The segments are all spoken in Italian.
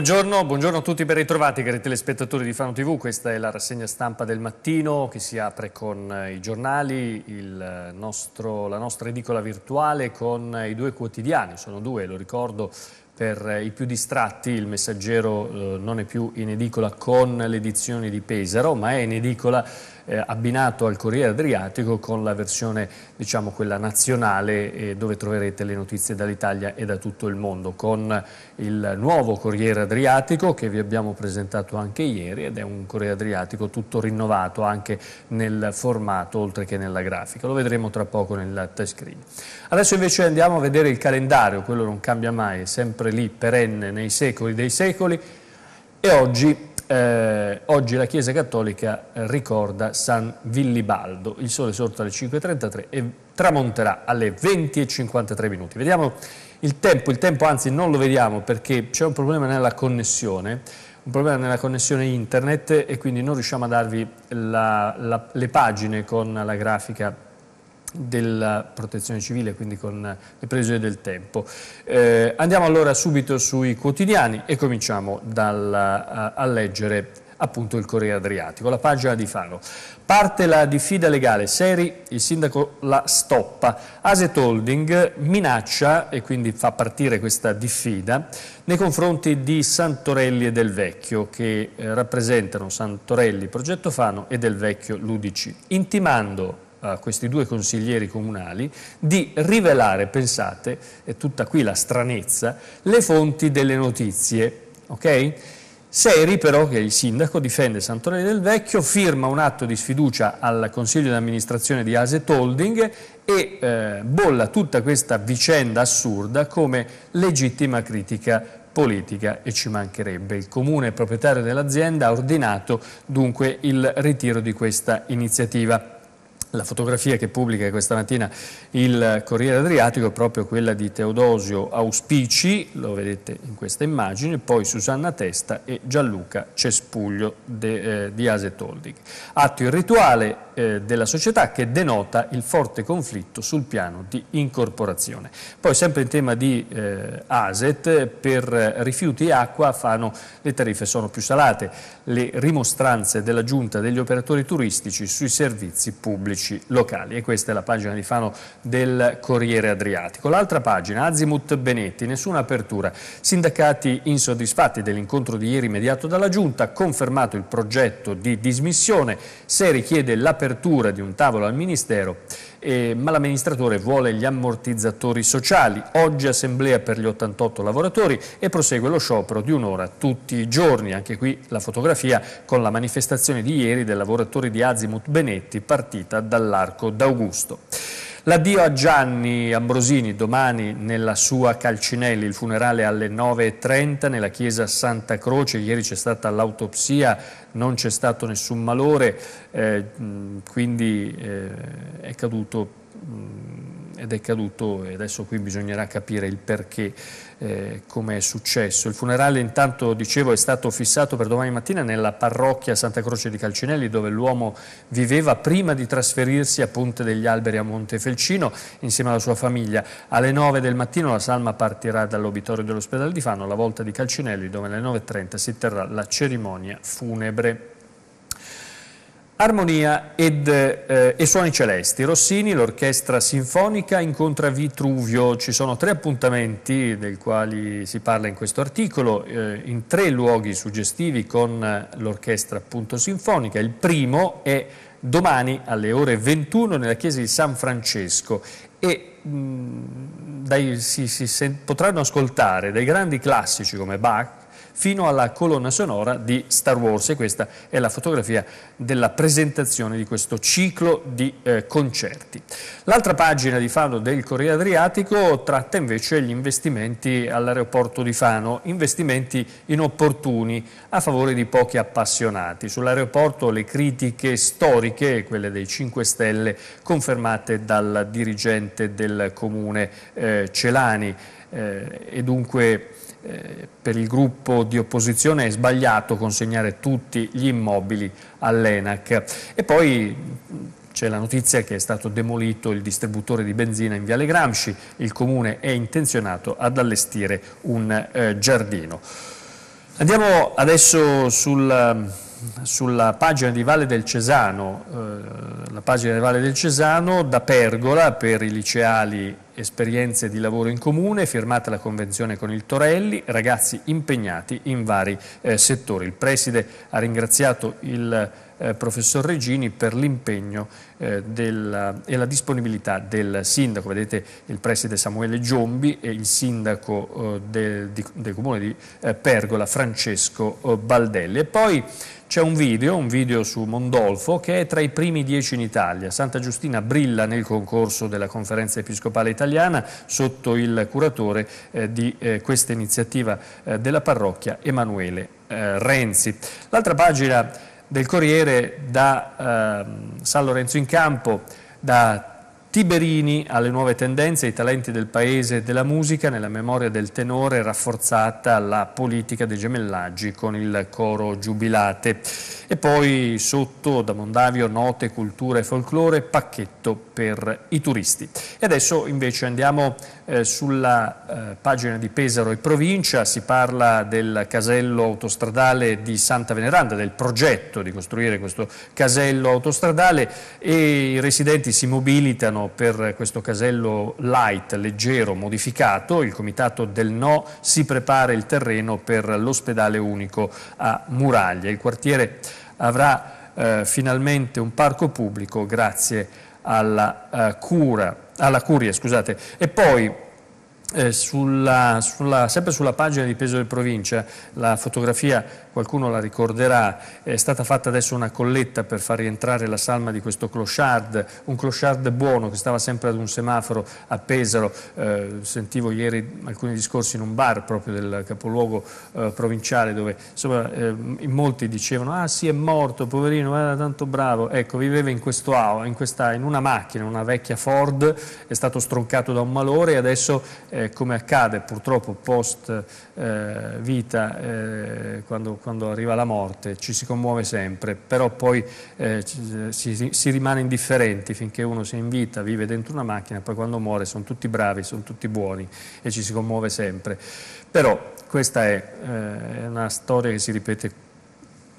Buongiorno, buongiorno, a tutti ben ritrovati cari telespettatori di Fano TV, questa è la rassegna stampa del mattino che si apre con eh, i giornali, eh, nostro, la nostra edicola virtuale con eh, i due quotidiani, sono due, lo ricordo, per i più distratti il messaggero eh, non è più in edicola con l'edizione di Pesaro ma è in edicola eh, abbinato al Corriere Adriatico con la versione diciamo quella nazionale eh, dove troverete le notizie dall'Italia e da tutto il mondo con il nuovo Corriere Adriatico che vi abbiamo presentato anche ieri ed è un Corriere Adriatico tutto rinnovato anche nel formato oltre che nella grafica lo vedremo tra poco nel touchscreen adesso invece andiamo a vedere il calendario quello non cambia mai è sempre sempre lì perenne nei secoli dei secoli e oggi, eh, oggi la Chiesa Cattolica ricorda San Villibaldo. Il sole sorto alle 5.33 e tramonterà alle 20.53 minuti. Vediamo il tempo, il tempo anzi non lo vediamo perché c'è un problema nella connessione, un problema nella connessione internet e quindi non riusciamo a darvi la, la, le pagine con la grafica della protezione civile, quindi con le previsioni del tempo. Eh, andiamo allora subito sui quotidiani e cominciamo dal, a, eh, a leggere appunto il Corriere Adriatico, la pagina di Fano. Parte la diffida legale, Seri, il sindaco la stoppa, Aset Holding minaccia e quindi fa partire questa diffida nei confronti di Santorelli e Del Vecchio che eh, rappresentano Santorelli Progetto Fano e Del Vecchio l'Udici, intimando a questi due consiglieri comunali di rivelare, pensate, è tutta qui la stranezza, le fonti delle notizie. Okay? Seri però, che è il sindaco, difende Santorelli del Vecchio, firma un atto di sfiducia al consiglio di amministrazione di Aset Holding e eh, bolla tutta questa vicenda assurda come legittima critica politica e ci mancherebbe. Il comune proprietario dell'azienda ha ordinato dunque il ritiro di questa iniziativa. La fotografia che pubblica questa mattina il Corriere Adriatico è proprio quella di Teodosio Auspici, lo vedete in questa immagine, poi Susanna Testa e Gianluca Cespuglio de, eh, di Ase Atto il rituale eh, della società che denota il forte conflitto sul piano di incorporazione. Poi sempre in tema di eh, ASET, per eh, rifiuti e acqua a Fano le tariffe sono più salate, le rimostranze della giunta degli operatori turistici sui servizi pubblici locali e questa è la pagina di Fano del Corriere Adriatico. L'altra pagina, Azimut Benetti, nessuna apertura, sindacati insoddisfatti dell'incontro di ieri mediato dalla giunta, confermato il progetto di dismissione, se richiede l'apertura l'apertura di un tavolo al Ministero, eh, ma l'amministratore vuole gli ammortizzatori sociali. Oggi assemblea per gli 88 lavoratori e prosegue lo sciopero di un'ora tutti i giorni. Anche qui la fotografia con la manifestazione di ieri dei lavoratori di Azimut Benetti partita dall'Arco d'Augusto. L'addio a Gianni Ambrosini domani nella sua Calcinelli, il funerale alle 9.30 nella chiesa Santa Croce, ieri c'è stata l'autopsia, non c'è stato nessun malore, eh, quindi eh, è caduto ed è caduto e adesso qui bisognerà capire il perché, eh, come è successo. Il funerale intanto, dicevo, è stato fissato per domani mattina nella parrocchia Santa Croce di Calcinelli dove l'uomo viveva prima di trasferirsi a Ponte degli Alberi a Montefelcino insieme alla sua famiglia. Alle 9 del mattino la salma partirà dall'obitorio dell'ospedale di Fano alla volta di Calcinelli dove alle 9.30 si terrà la cerimonia funebre. Armonia ed, eh, e suoni celesti. Rossini, l'orchestra sinfonica, incontra Vitruvio. Ci sono tre appuntamenti dei quali si parla in questo articolo, eh, in tre luoghi suggestivi con l'orchestra appunto sinfonica. Il primo è domani alle ore 21 nella chiesa di San Francesco e mh, mm, dai, si, si, se, potranno ascoltare dai grandi classici come Bach, fino alla colonna sonora di Star Wars e questa è la fotografia della presentazione di questo ciclo di eh, concerti. L'altra pagina di Fano del Corriere Adriatico tratta invece gli investimenti all'aeroporto di Fano, investimenti inopportuni a favore di pochi appassionati. Sull'aeroporto le critiche storiche, quelle dei 5 Stelle, confermate dal dirigente del comune eh, Celani eh, e dunque eh, per il gruppo di opposizione è sbagliato consegnare tutti gli immobili all'ENAC. E poi c'è la notizia che è stato demolito il distributore di benzina in Viale Gramsci, il comune è intenzionato ad allestire un eh, giardino. Andiamo adesso sul, sulla pagina di Valle del Cesano, eh, la pagina di Valle del Cesano da Pergola per i liceali esperienze di lavoro in comune, firmata la convenzione con il Torelli, ragazzi impegnati in vari eh, settori. Il preside ha ringraziato il eh, professor Regini per l'impegno eh, e la disponibilità del sindaco. Vedete il preside Samuele Giombi e il sindaco eh, del, di, del, comune di eh, Pergola Francesco eh, Baldelli. E poi c'è un video, un video su Mondolfo che è tra i primi dieci in Italia. Santa Giustina brilla nel concorso della conferenza episcopale italiana italiana sotto il curatore eh, di eh, questa iniziativa eh, della parrocchia Emanuele eh, Renzi. L'altra pagina del Corriere da ehm, San Lorenzo in Campo, da Tiberini alle nuove tendenze, ai talenti del paese e della musica, nella memoria del tenore rafforzata la politica dei gemellaggi con il coro Giubilate. E poi sotto da Mondavio note, cultura e folklore, pacchetto per i turisti. E adesso invece andiamo eh, sulla eh, pagina di Pesaro e provincia si parla del casello autostradale di Santa Veneranda, del progetto di costruire questo casello autostradale e i residenti si mobilitano per questo casello light, leggero, modificato, il comitato del no si prepara il terreno per l'ospedale unico a Muraglia. Il quartiere avrà eh, finalmente un parco pubblico grazie a alla, uh, cura, alla curia. Scusate. E poi eh, sulla, sulla, sempre sulla pagina di Peso del Provincia, la fotografia qualcuno la ricorderà, è stata fatta adesso una colletta per far rientrare la salma di questo clochard, un clochard buono che stava sempre ad un semaforo a Pesaro, eh, sentivo ieri alcuni discorsi in un bar proprio del capoluogo eh, provinciale dove insomma, eh, in molti dicevano ah sì è morto, poverino, era tanto bravo, ecco viveva in questo aula, in, questa, in una macchina, una vecchia Ford, è stato stroncato da un malore e adesso eh, come accade purtroppo post eh, vita, eh, quando, quando quando arriva la morte, ci si commuove sempre, però poi eh, si, si, rimane indifferenti finché uno si è in vita, vive dentro una macchina, poi quando muore sono tutti bravi, sono tutti buoni e ci si commuove sempre. Però questa è, eh, è una storia che si ripete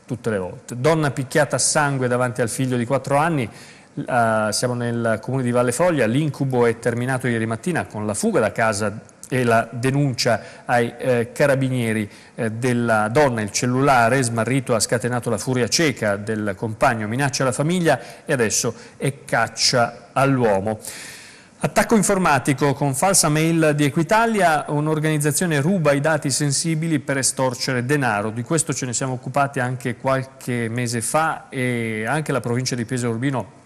tutte le volte. Donna picchiata a sangue davanti al figlio di 4 anni, eh, siamo nel comune di Valle Foglia, l'incubo è terminato ieri mattina con la fuga da casa e la denuncia ai eh, carabinieri eh, della donna, il cellulare smarrito ha scatenato la furia cieca del compagno, minaccia la famiglia e adesso è caccia all'uomo. Attacco informatico con falsa mail di Equitalia, un'organizzazione ruba i dati sensibili per estorcere denaro. Di questo ce ne siamo occupati anche qualche mese fa e anche la provincia di Pesaro Urbino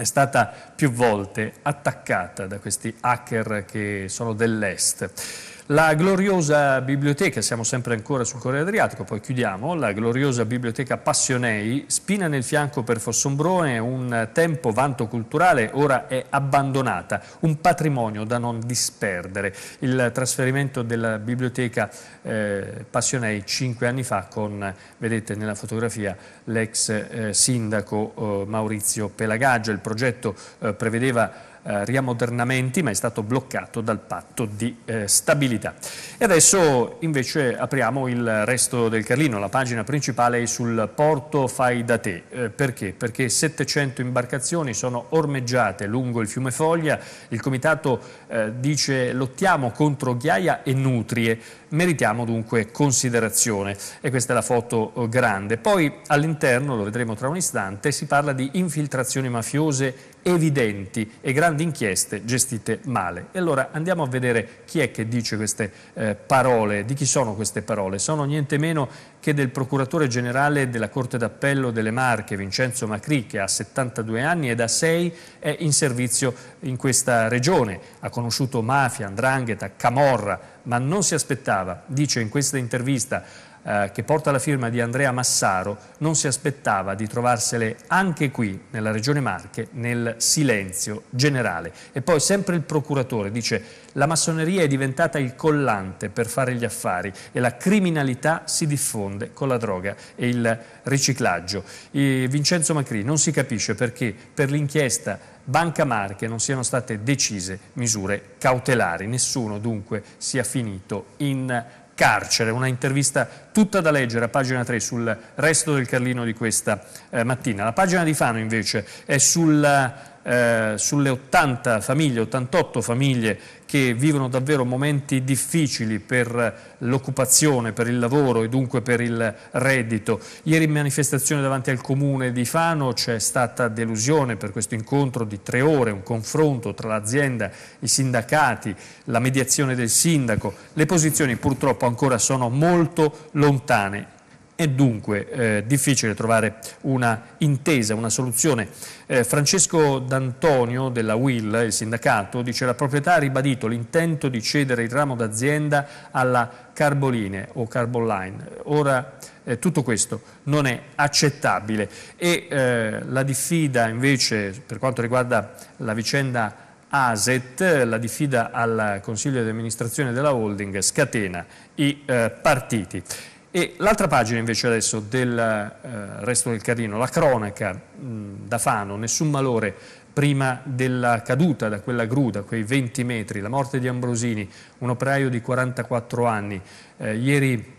è stata più volte attaccata da questi hacker che sono dell'est. La gloriosa biblioteca, siamo sempre ancora sul Corriere Adriatico, poi chiudiamo, la gloriosa biblioteca Passionei, spina nel fianco per Fossombrone, un tempo vanto culturale, ora è abbandonata, un patrimonio da non disperdere. Il trasferimento della biblioteca eh, Passionei cinque anni fa con, vedete nella fotografia, l'ex eh, sindaco eh, Maurizio Pelagaggia. Il progetto eh, prevedeva eh, riamodernamenti, ma è stato bloccato dal patto di eh, stabilità. E adesso invece apriamo il resto del Carlino, la pagina principale è sul porto fai da te. Eh, perché? Perché 700 imbarcazioni sono ormeggiate lungo il fiume Foglia, il comitato eh, dice lottiamo contro ghiaia e nutrie, Meritiamo dunque considerazione e questa è la foto eh, grande. Poi all'interno, lo vedremo tra un istante, si parla di infiltrazioni mafiose evidenti e grandi inchieste gestite male. E allora andiamo a vedere chi è che dice queste eh, parole, di chi sono queste parole. Sono niente meno che del procuratore generale della Corte d'Appello delle Marche, Vincenzo Macri, che ha 72 anni e da 6 è in servizio in questa regione. Ha conosciuto mafia, andrangheta, camorra, ma non si aspettava, dice in questa intervista eh, che porta la firma di Andrea Massaro, non si aspettava di trovarsele anche qui, nella regione Marche, nel silenzio generale. E poi sempre il procuratore dice la massoneria è diventata il collante per fare gli affari e la criminalità si diffonde con la droga e il riciclaggio. E Vincenzo Macri non si capisce perché per l'inchiesta Banca Marche non siano state decise misure cautelari, nessuno dunque sia finito in carcere. Una intervista tutta da leggere a pagina 3 sul resto del Carlino di questa eh, mattina. La pagina di Fano invece è sulla eh, sulle 80 famiglie, 88 famiglie che vivono davvero momenti difficili per l'occupazione, per il lavoro e dunque per il reddito. Ieri in manifestazione davanti al comune di Fano c'è stata delusione per questo incontro di tre ore, un confronto tra l'azienda, i sindacati, la mediazione del sindaco. Le posizioni purtroppo ancora sono molto lontane. È dunque eh, difficile trovare una intesa, una soluzione. Eh, Francesco D'Antonio della WIL, il sindacato, dice la proprietà ha ribadito l'intento di cedere il ramo d'azienda alla Carboline o Carboline. Ora eh, tutto questo non è accettabile e eh, la diffida invece per quanto riguarda la vicenda ASET, la diffida al Consiglio di amministrazione della holding, scatena i eh, partiti. E l'altra pagina invece adesso del eh, resto del carino, la cronaca mh, mm, da Fano, nessun malore prima della caduta da quella gru, da quei 20 metri, la morte di Ambrosini, un operaio di 44 anni, eh, ieri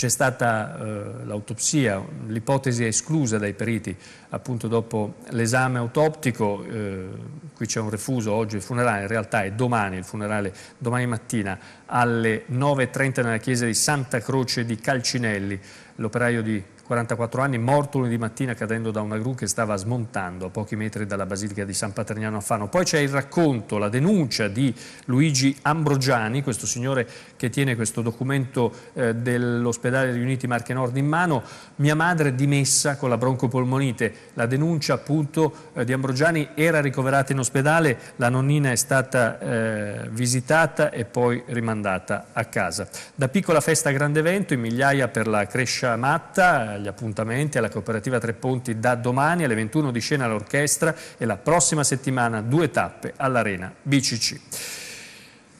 c'è stata eh, l'autopsia, l'ipotesi è esclusa dai periti appunto dopo l'esame autoptico, eh, qui c'è un refuso oggi il funerale, in realtà è domani il funerale, domani mattina alle 9.30 nella chiesa di Santa Croce di Calcinelli, l'operaio di 44 anni, morto lunedì mattina cadendo da una gru che stava smontando a pochi metri dalla Basilica di San Patrignano a Fano. Poi c'è il racconto, la denuncia di Luigi Ambrogiani, questo signore che tiene questo documento eh, dell'ospedale riuniti Marche Nord in mano, mia madre dimessa con la broncopolmonite. La denuncia appunto eh, di Ambrogiani era ricoverata in ospedale, la nonnina è stata eh, visitata e poi rimandata a casa. Da piccola festa a grande evento, in migliaia per la Crescia Matta, agli appuntamenti alla cooperativa Tre Ponti da domani alle 21 di scena all'orchestra e la prossima settimana due tappe all'Arena BCC.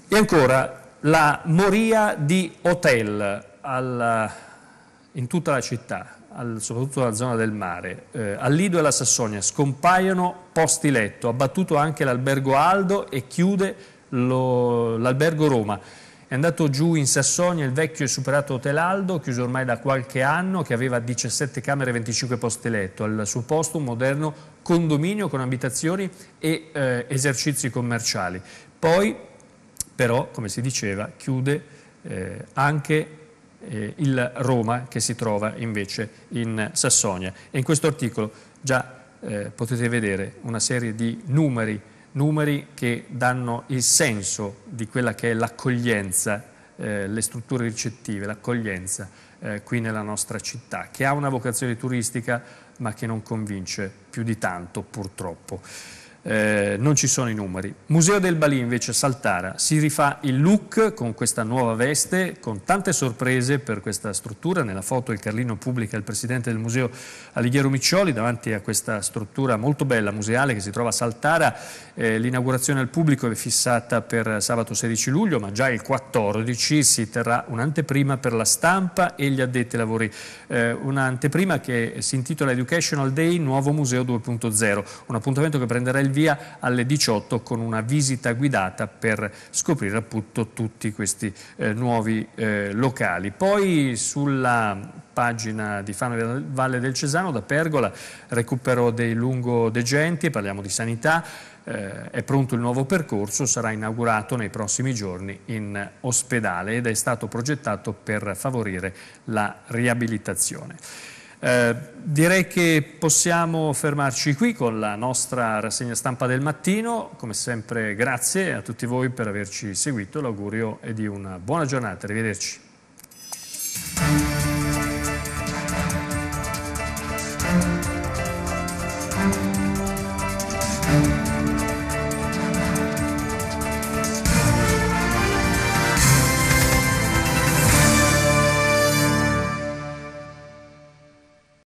E ancora la moria di hotel alla, in tutta la città, al, soprattutto nella zona del mare, eh, al Lido e alla Sassonia scompaiono posti letto, abbattuto anche l'albergo Aldo e chiude l'albergo Roma. È andato giù in Sassonia il vecchio e superato Hotel Aldo, chiuso ormai da qualche anno, che aveva 17 camere e 25 posti letto. Al suo posto un moderno condominio con abitazioni e eh, esercizi commerciali. Poi, però, come si diceva, chiude eh, anche eh, il Roma che si trova invece in Sassonia. E in questo articolo già eh, potete vedere una serie di numeri numeri che danno il senso di quella che è l'accoglienza, eh, le strutture ricettive, l'accoglienza eh, qui nella nostra città, che ha una vocazione turistica ma che non convince più di tanto purtroppo eh, non ci sono i numeri. Museo del Balì invece Saltara si rifà il look con questa nuova veste, con tante sorprese per questa struttura. Nella foto il Carlino pubblica il presidente del museo Alighiero Miccioli davanti a questa struttura molto bella museale che si trova a Saltara. Eh, L'inaugurazione al pubblico è fissata per sabato 16 luglio, ma già il 14 si terrà un'anteprima per la stampa e gli addetti ai lavori. Eh, un'anteprima che si intitola Educational Day Nuovo Museo 2.0, un appuntamento che prenderà il il via alle 18 con una visita guidata per scoprire appunto tutti questi eh, nuovi eh, locali. Poi sulla pagina di Fano e Valle del Cesano, da Pergola, recupero dei lungodegenti, parliamo di sanità, eh, è pronto il nuovo percorso, sarà inaugurato nei prossimi giorni in ospedale ed è stato progettato per favorire la riabilitazione. Eh, direi che possiamo fermarci qui con la nostra rassegna stampa del mattino. Come sempre grazie a tutti voi per averci seguito. L'augurio è di una buona giornata. Arrivederci.